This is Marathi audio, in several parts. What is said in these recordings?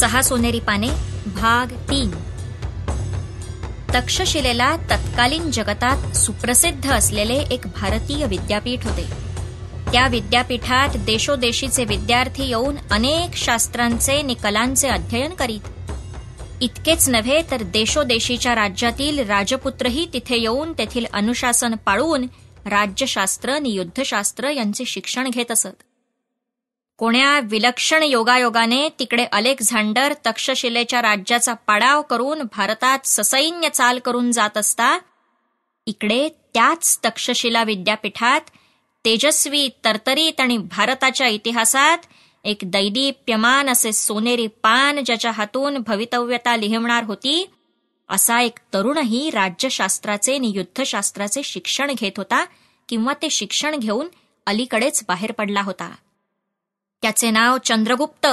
सहा सोनेरी पाने भाग तीन तक्षशिलेला तत्कालीन जगतात सुप्रसिद्ध असलेले एक भारतीय विद्यापीठ होते त्या विद्यापीठात देशोदेशीचे विद्यार्थी येऊन अनेक शास्त्रांचे निकलांचे अध्ययन करीत इतकेच नव्हे तर देशोदेशीच्या राज्यातील राजपुत्रही तिथे येऊन तेथील अनुशासन पाळून राज्यशास्त्र आणि युद्धशास्त्र यांचे शिक्षण घेत असत कोण्या विलक्षण योगायोगाने तिकडे अलेक्झांडर तक्षशिलेच्या राज्याचा पाडाव करून भारतात ससैन्य चाल करून जात असता इकडे त्याच तक्षशिला विद्यापीठात तेजस्वी तरतरीत आणि भारताच्या इतिहासात एक दैदीप्यमान असे सोनेरी पान ज्याच्या हातून भवितव्यता लिहिवणार होती असा एक तरुणही राज्यशास्त्राचे आणि युद्धशास्त्राचे शिक्षण घेत होता किंवा ते शिक्षण घेऊन अलीकडेच बाहेर पडला होता त्याचे नाव चंद्रगुप्त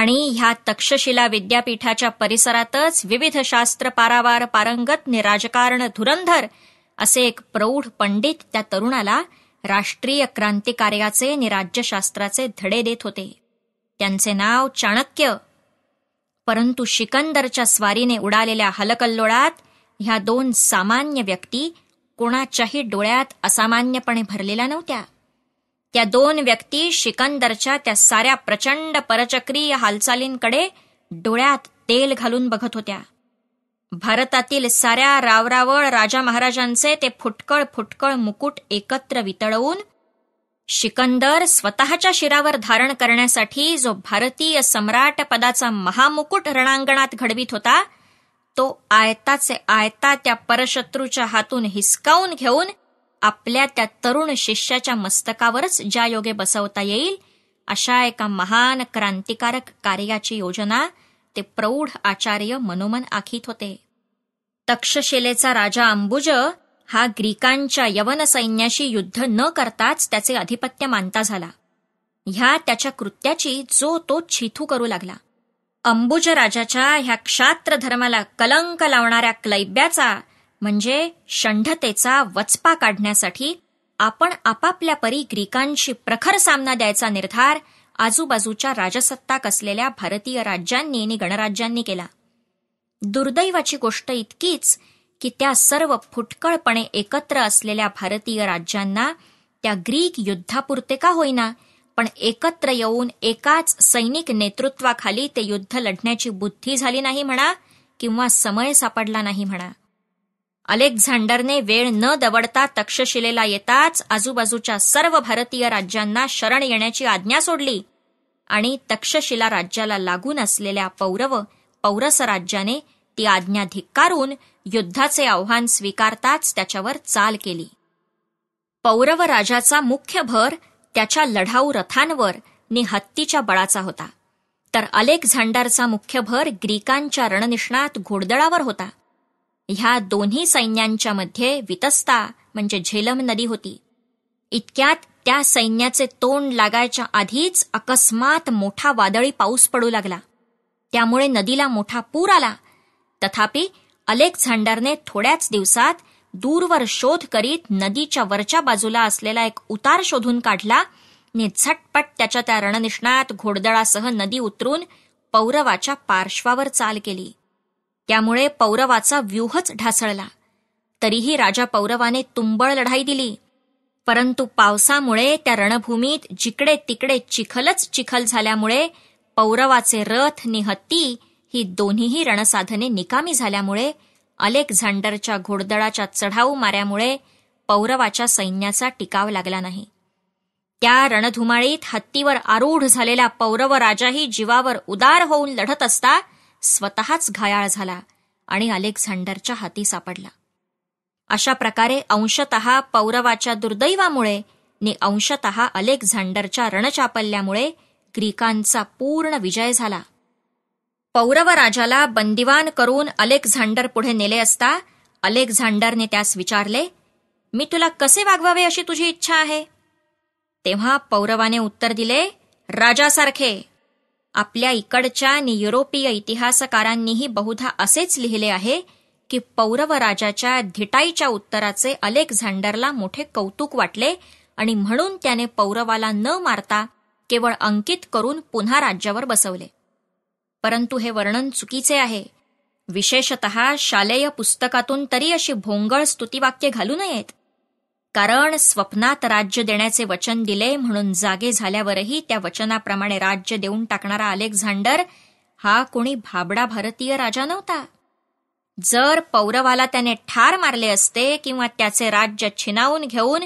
आणि ह्या तक्षशिला विद्यापीठाच्या परिसरातच विविध शास्त्र पारावार पारंगत राजकारण धुरंधर असे एक प्रौढ पंडित त्या तरुणाला राष्ट्रीय क्रांतिकार्याचे राज्यशास्त्राचे धडे देत होते त्यांचे नाव चाणक्य परंतु शिकंदरच्या स्वारीने उडालेल्या हलकल्लोळात ह्या दोन सामान्य व्यक्ती कोणाच्याही डोळ्यात असामान्यपणे भरलेल्या नव्हत्या त्या दोन व्यक्ती शिकंदरच्या त्या साऱ्या प्रचंड परचक्रीय हालचालींकडे डोळ्यात तेल घालून बघत होत्या भारतातील साऱ्या रावरावळ राजा महाराजांचे ते फुटकळ फुटकळ मुकुट एकत्र वितळवून शिकंदर स्वतःच्या शिरावर धारण करण्यासाठी जो भारतीय सम्राट पदाचा महामुकुट रणांगणात घडवित होता तो आयताचे आयता त्या परशत्रूच्या हातून हिसकावून घेऊन आपल्या त्या तरुण शिष्याच्या मस्तकावरच ज्या योगे बसवता येईल अशा एका महान क्रांतिकारक कार्याची योजना ते प्रौढ आचार्य मनोमन आखीत होते तक्षशिलेचा राजा अंबुज हा ग्रीकांच्या यवन सैन्याशी युद्ध न करताच त्याचे अधिपत्य मानता झाला ह्या त्याच्या कृत्याची जो तो छिथू करू लागला अंबुज राजाच्या ह्या क्षात्र धर्माला कलंक लावणाऱ्या क्लैब्याचा म्हणजे षंढतेचा वचपा काढण्यासाठी आपण आपापल्या परी ग्रीकांशी प्रखर सामना द्यायचा निर्धार आजूबाजूच्या राजसत्ताक असलेल्या भारतीय राज्यांनी आणि गणराज्यांनी केला दुर्दैवाची गोष्ट इतकीच की त्या सर्व फुटकळपणे एकत्र असलेल्या भारतीय राज्यांना त्या ग्रीक युद्धापुरते का होईना पण एकत्र येऊन एकाच सैनिक नेतृत्वाखाली ते युद्ध लढण्याची बुद्धी झाली नाही म्हणा किंवा समय सापडला नाही म्हणा अलेक्झांडरने वेळ न दवडता तक्षशिलेला येताच आजूबाजूच्या सर्व भारतीय राज्यांना शरण येण्याची आज्ञा सोडली आणि तक्षशिला राज्याला लागून असलेल्या पौरव पौरस राज्याने ती आज्ञा धिक्कारून युद्धाचे आव्हान स्वीकारताच त्याच्यावर चाल केली पौरव राजाचा मुख्य भर त्याच्या लढाऊ रथांवर नि हत्तीच्या बळाचा होता तर अलेक्झांडरचा मुख्य भर ग्रीकांच्या रणनिष्णात घोडदळावर होता ह्या दोन्ही सैन्यांच्या मध्ये वितस्ता म्हणजे झेलम नदी होती इतक्यात त्या सैन्याचे तोंड लागायच्या आधीच अकस्मात मोठा वादळी पाऊस पडू लागला त्यामुळे नदीला मोठा पूर आला तथापि अलेक्झांडरने थोड्याच दिवसात दूरवर शोध करीत नदीच्या वरच्या बाजूला असलेला एक उतार शोधून काढला आणि झटपट त्याच्या त्या रणनिष्णात घोडदळासह नदी उतरून पौरवाच्या पार्श्वावर चाल केली त्यामुळे पौरवाचा व्यूहच ढासळला तरीही राजा पौरवाने तुंबळ लढाई दिली परंतु पावसामुळे त्या रणभूमीत जिकडे तिकडे चिखलच चिखल झाल्यामुळे पौरवाचे रथ निहत्ती ही दोन्हीही रणसाधने निकामी झाल्यामुळे अलेक्झांडरच्या घोडदळाच्या चढाऊ माऱ्यामुळे पौरवाच्या सैन्याचा टिकाव लागला नाही त्या रणधुमाळीत हत्तीवर आरूढ झालेला पौरव राजाही जीवावर उदार होऊन लढत असता स्वतःच घायाळ झाला आणि अलेक्झांडरच्या हाती सापडला अशा प्रकारे अंशत पौरवाच्या दुर्दैवामुळे नि अंशत अलेक्झांडरच्या रणचापल्यामुळे ग्रीकांचा पूर्ण विजय झाला पौरव राजाला बंदिवान करून अलेक्झांडर पुढे नेले असता अलेक्झांडरने त्यास विचारले मी तुला कसे वागवावे अशी तुझी इच्छा आहे तेव्हा पौरवाने उत्तर दिले राजासारखे आपल्या इकडच्या आणि युरोपीय इतिहासकारांनीही बहुधा असेच लिहिले आहे की पौरव राजाच्या धिटाईच्या उत्तराचे अलेक्झांडरला मोठे कौतुक वाटले आणि म्हणून त्याने पौरवाला न मारता केवळ अंकित करून पुन्हा राज्यावर बसवले परंतु हे वर्णन चुकीचे आहे विशेषत शालेय पुस्तकातून तरी अशी भोंगळ स्तुतीवाक्य घालू नयेत कारण स्वप्नात राज्य देण्याचे वचन दिले म्हणून जागे झाल्यावरही त्या वचनाप्रमाणे राज्य देऊन टाकणारा अलेक्झांडर हा कोणी भाबडा भारतीय राजा नव्हता जर पौरवाला त्याने ठार मारले असते किंवा त्याचे राज्य छिनावून घेऊन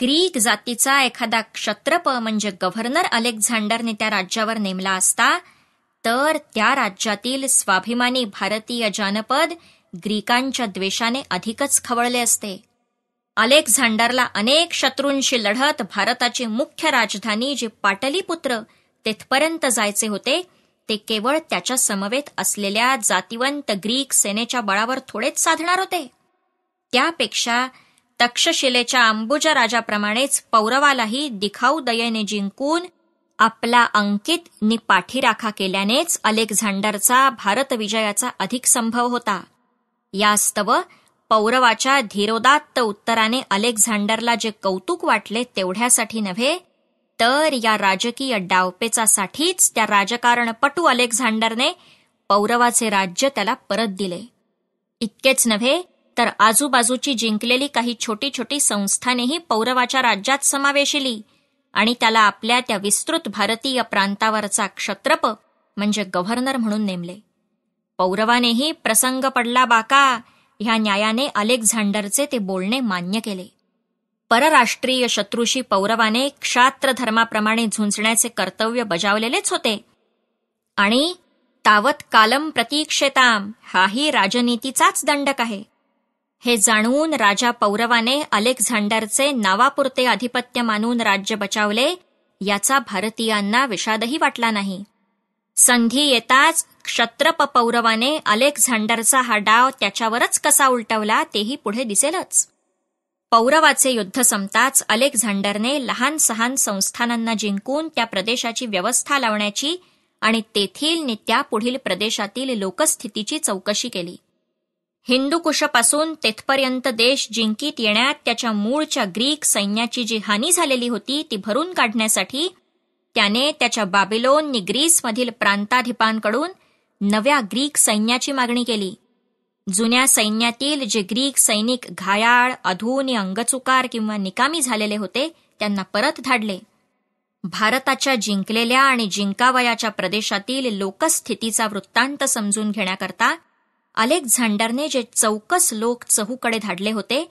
ग्रीक जातीचा एखादा क्षत्रप म्हणजे गव्हर्नर अलेक्झांडरने त्या राज्यावर नेमला असता तर त्या राज्यातील स्वाभिमानी भारतीय जनपद ग्रीकांच्या द्वेषाने अधिकच खवळले असते अलेक्झांडरला अनेक शत्रूंशी लढत भारताची मुख्य राजधानी जी पाटलीपुत्र तेथपर्यंत जायचे होते ते केवळ त्याच्या समवेत असलेल्या जातिवंत ग्रीक सेनेच्या बळावर थोडेच साधणार होते त्यापेक्षा तक्षशिलेच्या अंबुजा राजाप्रमाणेच पौरवालाही दिखाऊ दयेने जिंकून आपला अंकित नि पाठीराखा केल्यानेच अलेक्झांडरचा भारत विजयाचा अधिक संभव होता यास्तव पौरवाच्या धीरोदात्त उत्तराने अलेक्झांडरला जे कौतुक वाटले तेवढ्यासाठी नव्हे तर या राजकीय डावपेचासाठीच त्या राजकारणपटू अलेक्झांडरने पौरवाचे राज्य त्याला परत दिले इतकेच नव्हे तर आजूबाजूची जिंकलेली काही छोटी छोटी संस्थानेही पौरवाच्या राज्यात समावेशिली आणि त्याला आपल्या त्या विस्तृत भारतीय प्रांतावरचा क्षत्रप म्हणजे गव्हर्नर म्हणून नेमले पौरवानेही प्रसंग पडला बाका ह्या न्यायाने अलेक्झांडरचे ते बोलणे मान्य केले परराष्ट्रीय शत्रूशी पौरवाने क्षात्र धर्माप्रमाणे झुंजण्याचे कर्तव्य बजावलेलेच होते आणि तावत कालम प्रतीक्षेताम हाही राजनीतीचाच दंडक आहे हे जाणवून राजा पौरवाने अलेक्झांडरचे नावापुरते आधिपत्य मानून राज्य बचावले याचा भारतीयांना विषादही वाटला नाही संधी येताच क्षत्रप पौरवाने अलेक्झांडरचा हा डाव त्याच्यावरच कसा उलटवला तेही पुढे दिसेलच पौरवाचे युद्ध संपताच अलेक्झांडरने लहान सहान संस्थानांना जिंकून त्या प्रदेशाची व्यवस्था लावण्याची आणि तेथील नित्या पुढील प्रदेशातील लोकस्थितीची चौकशी केली हिंदू कुशपासून तेथपर्यंत देश जिंकीत येण्यात त्याच्या मूळच्या ग्रीक सैन्याची जी हानी झालेली होती ती भरून काढण्यासाठी त्याने त्याच्या बाबिलोन नि ग्रीसमधील प्रांताधिपांकडून नव्या ग्रीक सैन्याची मागणी केली जुन्या सैन्यातील जे ग्रीक सैनिक घायाळ अधून अंगचुकार किंवा निकामी झालेले होते त्यांना परत धाडले भारताच्या जिंकलेल्या आणि जिंकावयाच्या प्रदेशातील लोकस्थितीचा वृत्तांत समजून घेण्याकरता अलेक्झांडरने जे चौकस लोक चहूकडे धाडले होते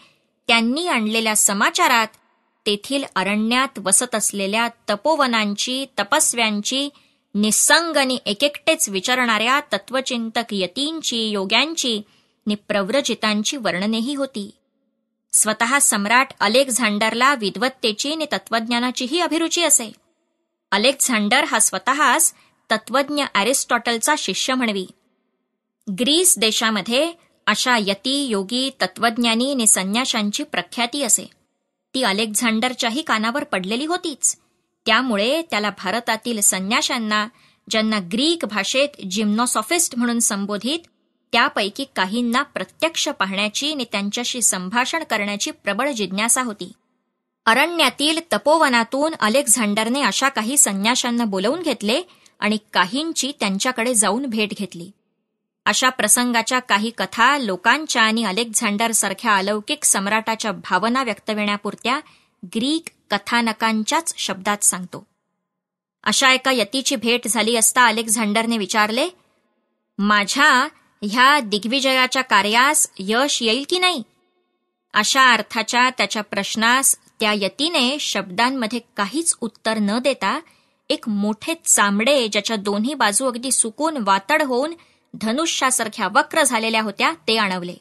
त्यांनी आणलेल्या समाचारात तेथील अरण्यात वसत असलेल्या तपोवनांची तपस्व्यांची आणि एकेकटेच विचारणाऱ्या तत्वचिंतक यतींची योग्यांची निप्रव्रजितांची वर्णनेही होती स्वतः सम्राट अलेक्झांडरला विद्वत्तेची आणि तत्वज्ञानाचीही अभिरुची असे अलेक्झांडर हा स्वतःच तत्वज्ञ अरिस्टॉटलचा शिष्य म्हणवी ग्रीस देशामध्ये अशा यती योगी तत्वज्ञानी आणि संन्याशांची प्रख्याती असे ती अलेक्झांडरच्याही कानावर पडलेली होतीच त्यामुळे त्याला भारतातील संन्याशांना ज्यांना ग्रीक भाषेत जिम्नॉसॉफिस्ट म्हणून संबोधित त्यापैकी काहींना प्रत्यक्ष पाहण्याची आणि त्यांच्याशी संभाषण करण्याची प्रबळ जिज्ञासा होती अरण्यातील तपोवनातून अलेक्झांडरने अशा काही संन्याशांना बोलवून घेतले आणि काहींची त्यांच्याकडे जाऊन भेट घेतली अशा प्रसंगाच्या काही कथा लोकांच्या आणि अलेक्झांडर सारख्या अलौकिक सम्राटाच्या भावना व्यक्त होण्यापुरत्या ग्रीक कथानकांच्याच शब्दात सांगतो अशा एका यतीची भेट झाली असता अलेक्झांडरने विचारले माझ्या ह्या दिग्विजयाच्या कार्यास यश येईल की नाही अशा अर्थाच्या त्याच्या प्रश्नास त्या यतीने शब्दांमध्ये काहीच उत्तर न देता एक मोठे चामडे ज्याच्या दोन्ही बाजू अगदी सुकून वातड होऊन धनुष्यासारख्या वक्र झालेल्या होत्या ते आणवले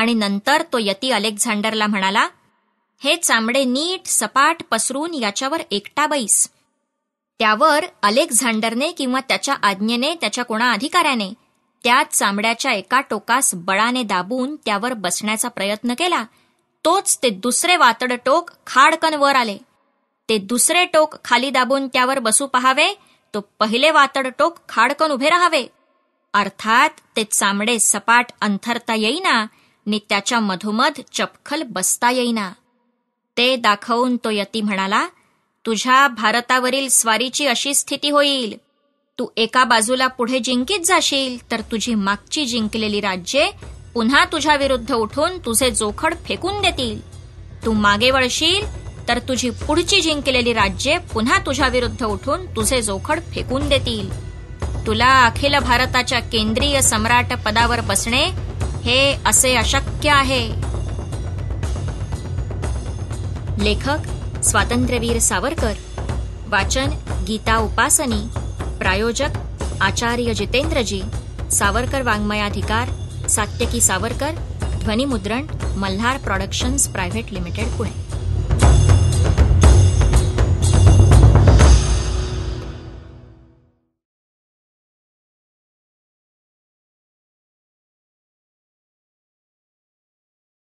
आणि नंतर तो यती अलेक्झांडरला म्हणाला हे चांबडे नीट सपाट पसरून याच्यावर एकटा बैस त्यावर अलेक्झांडरने किंवा त्याच्या आज्ञेने त्याच्या कोणा अधिकाऱ्याने त्या चांबड्याच्या एका टोकास बळाने दाबून त्यावर बसण्याचा प्रयत्न केला तोच ते दुसरे वातड टोक खाडकन वर आले ते दुसरे टोक खाली दाबून त्यावर बसू पहावे तो पहिले वातड टोक खाडकन उभे राहावे अर्थात ते चामडे सपाट अंथरता येईना नि त्याच्या मधोमध चपखल बसता येईना ते दाखवून तो यती म्हणाला तुझ्या भारतावरील स्वारीची अशी स्थिती होईल तू एका बाजूला पुढे जिंकीत जाशील तर तुझी मागची जिंकलेली राज्ये पुन्हा तुझ्या विरुद्ध उठून तुझे जोखड फेकून देतील तू मागे वळशील तर तुझी पुढची जिंकलेली राज्ये पुन्हा तुझ्या विरुद्ध उठून तुझे जोखड फेकून देतील तुला अखिल भारताच्या केंद्रीय सम्राट पदावर बसणे हे असे अशक्य आहे लेखक स्वातंत्र्यवीर सावरकर वाचन गीता उपासनी प्रायोजक आचार्य जितेंद्रजी सावरकर वाङ्मयाधिकार सात्यकी सावरकर ध्वनिमुद्रण Malhar productions private limited Pune